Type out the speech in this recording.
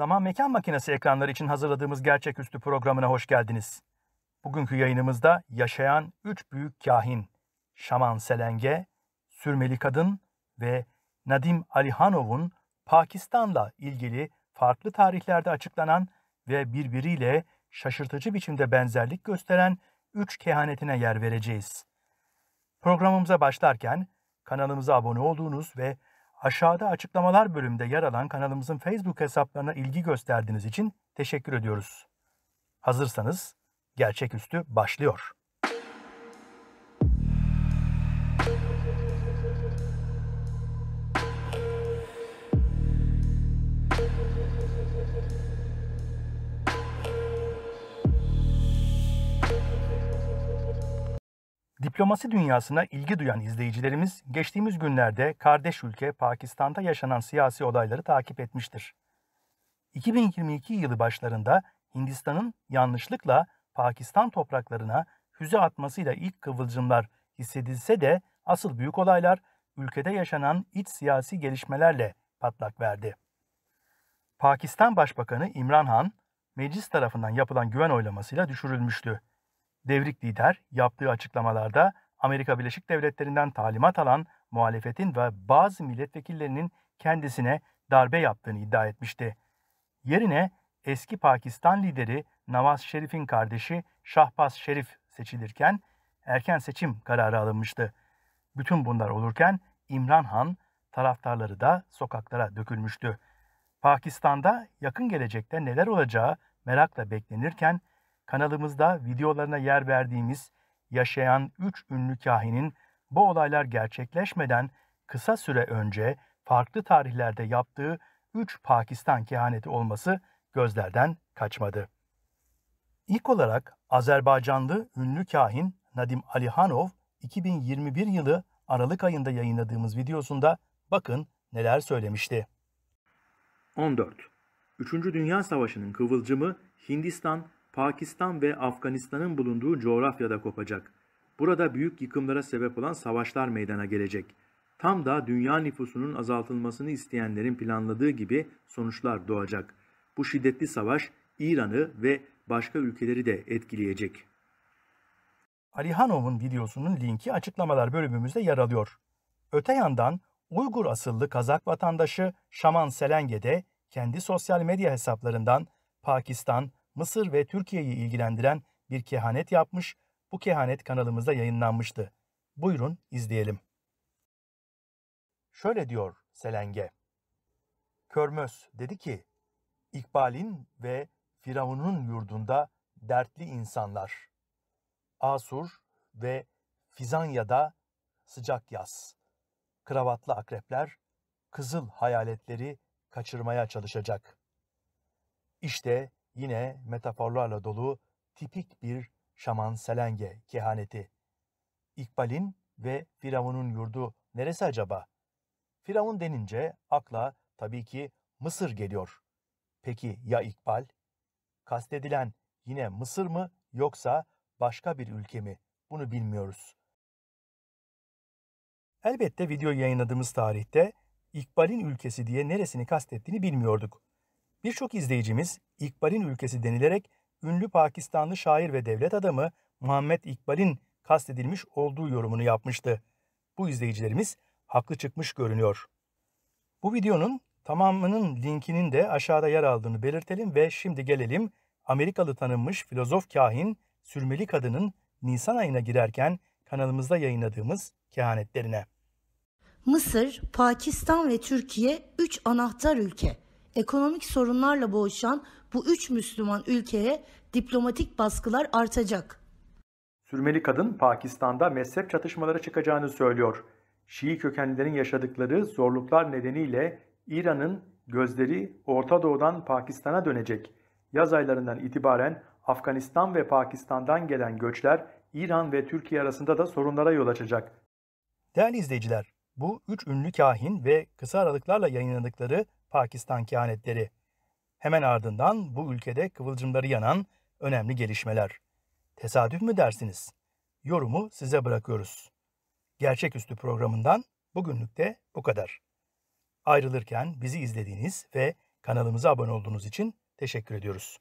Zaman Mekan Makinesi ekranları için hazırladığımız gerçeküstü programına hoş geldiniz. Bugünkü yayınımızda yaşayan üç büyük kahin, Şaman Selenge, Sürmeli Kadın ve Nadim Alihanov'un Pakistan'la ilgili farklı tarihlerde açıklanan ve birbiriyle şaşırtıcı biçimde benzerlik gösteren üç kehanetine yer vereceğiz. Programımıza başlarken kanalımıza abone olduğunuz ve Aşağıda açıklamalar bölümünde yer alan kanalımızın Facebook hesaplarına ilgi gösterdiğiniz için teşekkür ediyoruz. Hazırsanız gerçeküstü başlıyor. Diplomasi dünyasına ilgi duyan izleyicilerimiz geçtiğimiz günlerde kardeş ülke Pakistan'da yaşanan siyasi olayları takip etmiştir. 2022 yılı başlarında Hindistan'ın yanlışlıkla Pakistan topraklarına füze atmasıyla ilk kıvılcımlar hissedilse de asıl büyük olaylar ülkede yaşanan iç siyasi gelişmelerle patlak verdi. Pakistan Başbakanı İmran Han, meclis tarafından yapılan güven oylamasıyla düşürülmüştü. Devrik lider yaptığı açıklamalarda Amerika Birleşik Devletleri'nden talimat alan muhalefetin ve bazı milletvekillerinin kendisine darbe yaptığını iddia etmişti. Yerine eski Pakistan lideri Nawaz Şerif'in kardeşi Şahbaz Şerif seçilirken erken seçim kararı alınmıştı. Bütün bunlar olurken İmran Han taraftarları da sokaklara dökülmüştü. Pakistan'da yakın gelecekte neler olacağı merakla beklenirken kanalımızda videolarına yer verdiğimiz yaşayan üç ünlü kahinin bu olaylar gerçekleşmeden kısa süre önce farklı tarihlerde yaptığı 3 Pakistan kehaneti olması gözlerden kaçmadı. İlk olarak Azerbaycanlı ünlü kahin Nadim Alihanov 2021 yılı Aralık ayında yayınladığımız videosunda bakın neler söylemişti. 14. Üçüncü Dünya Savaşı'nın kıvılcımı Hindistan Pakistan ve Afganistan'ın bulunduğu coğrafyada kopacak. Burada büyük yıkımlara sebep olan savaşlar meydana gelecek. Tam da dünya nüfusunun azaltılmasını isteyenlerin planladığı gibi sonuçlar doğacak. Bu şiddetli savaş İran'ı ve başka ülkeleri de etkileyecek. Alihanov'un videosunun linki açıklamalar bölümümüzde yer alıyor. Öte yandan Uygur asıllı Kazak vatandaşı Şaman Selenge de kendi sosyal medya hesaplarından Pakistan, Mısır ve Türkiye'yi ilgilendiren bir kehanet yapmış, bu kehanet kanalımızda yayınlanmıştı. Buyurun izleyelim. Şöyle diyor Selenge. Körmöz dedi ki, İkbal'in ve Firavun'un yurdunda dertli insanlar. Asur ve Fizanya'da sıcak yaz. Kravatlı akrepler kızıl hayaletleri kaçırmaya çalışacak. İşte yine metaforlarla dolu tipik bir şaman selenge kehaneti. İkbal'in ve Firavun'un yurdu neresi acaba? Firavun denince akla tabii ki Mısır geliyor. Peki ya İkbal? Kastedilen yine Mısır mı yoksa başka bir ülke mi? Bunu bilmiyoruz. Elbette video yayınladığımız tarihte İkbal'in ülkesi diye neresini kastettiğini bilmiyorduk. Birçok izleyicimiz İkbal'in ülkesi denilerek ünlü Pakistanlı şair ve devlet adamı Muhammed İkbal'in kastedilmiş olduğu yorumunu yapmıştı. Bu izleyicilerimiz haklı çıkmış görünüyor. Bu videonun tamamının linkinin de aşağıda yer aldığını belirtelim ve şimdi gelelim Amerikalı tanınmış filozof kahin Sürmeli Kadın'ın Nisan ayına girerken kanalımızda yayınladığımız kehanetlerine. Mısır, Pakistan ve Türkiye 3 anahtar ülke. Ekonomik sorunlarla boğuşan bu üç Müslüman ülkeye diplomatik baskılar artacak. Sürmeli kadın Pakistan'da mezhep çatışmaları çıkacağını söylüyor. Şii kökenlilerin yaşadıkları zorluklar nedeniyle İran'ın gözleri Orta Doğu'dan Pakistan'a dönecek. Yaz aylarından itibaren Afganistan ve Pakistan'dan gelen göçler İran ve Türkiye arasında da sorunlara yol açacak. Değerli izleyiciler, bu üç ünlü kahin ve kısa aralıklarla yayınladıkları Pakistan kehanetleri. Hemen ardından bu ülkede kıvılcımları yanan önemli gelişmeler. Tesadüf mü dersiniz? Yorumu size bırakıyoruz. Gerçeküstü programından bugünlük de bu kadar. Ayrılırken bizi izlediğiniz ve kanalımıza abone olduğunuz için teşekkür ediyoruz.